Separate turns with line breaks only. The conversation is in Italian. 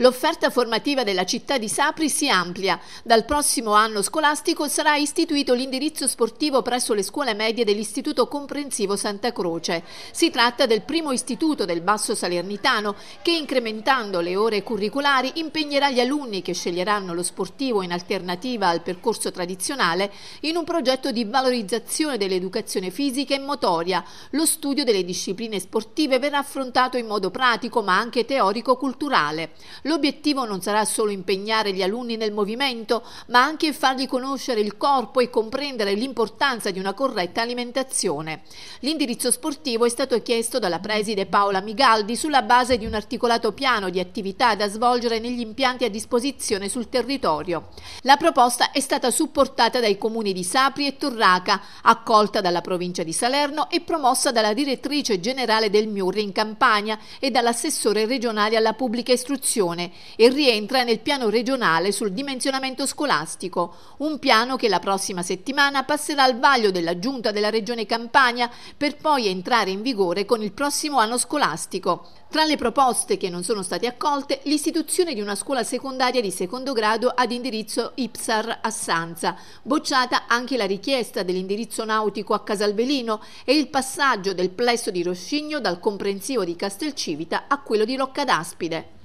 L'offerta formativa della città di Sapri si amplia. Dal prossimo anno scolastico sarà istituito l'indirizzo sportivo presso le scuole medie dell'Istituto Comprensivo Santa Croce. Si tratta del primo istituto del Basso Salernitano che incrementando le ore curriculari impegnerà gli alunni che sceglieranno lo sportivo in alternativa al percorso tradizionale in un progetto di valorizzazione dell'educazione fisica e motoria. Lo studio delle discipline sportive verrà affrontato in modo pratico ma anche teorico-culturale. L'obiettivo non sarà solo impegnare gli alunni nel movimento, ma anche fargli conoscere il corpo e comprendere l'importanza di una corretta alimentazione. L'indirizzo sportivo è stato chiesto dalla preside Paola Migaldi sulla base di un articolato piano di attività da svolgere negli impianti a disposizione sul territorio. La proposta è stata supportata dai comuni di Sapri e Torraca, accolta dalla provincia di Salerno e promossa dalla direttrice generale del MIUR in Campania e dall'assessore regionale alla pubblica istruzione istruzione e rientra nel piano regionale sul dimensionamento scolastico, un piano che la prossima settimana passerà al vaglio della Giunta della Regione Campania per poi entrare in vigore con il prossimo anno scolastico. Tra le proposte che non sono state accolte, l'istituzione di una scuola secondaria di secondo grado ad indirizzo IPSAR a Sanza, bocciata anche la richiesta dell'indirizzo nautico a Casalvelino e il passaggio del plesso di Roscigno dal comprensivo di Castelcivita a quello di Rocca d'Aspide.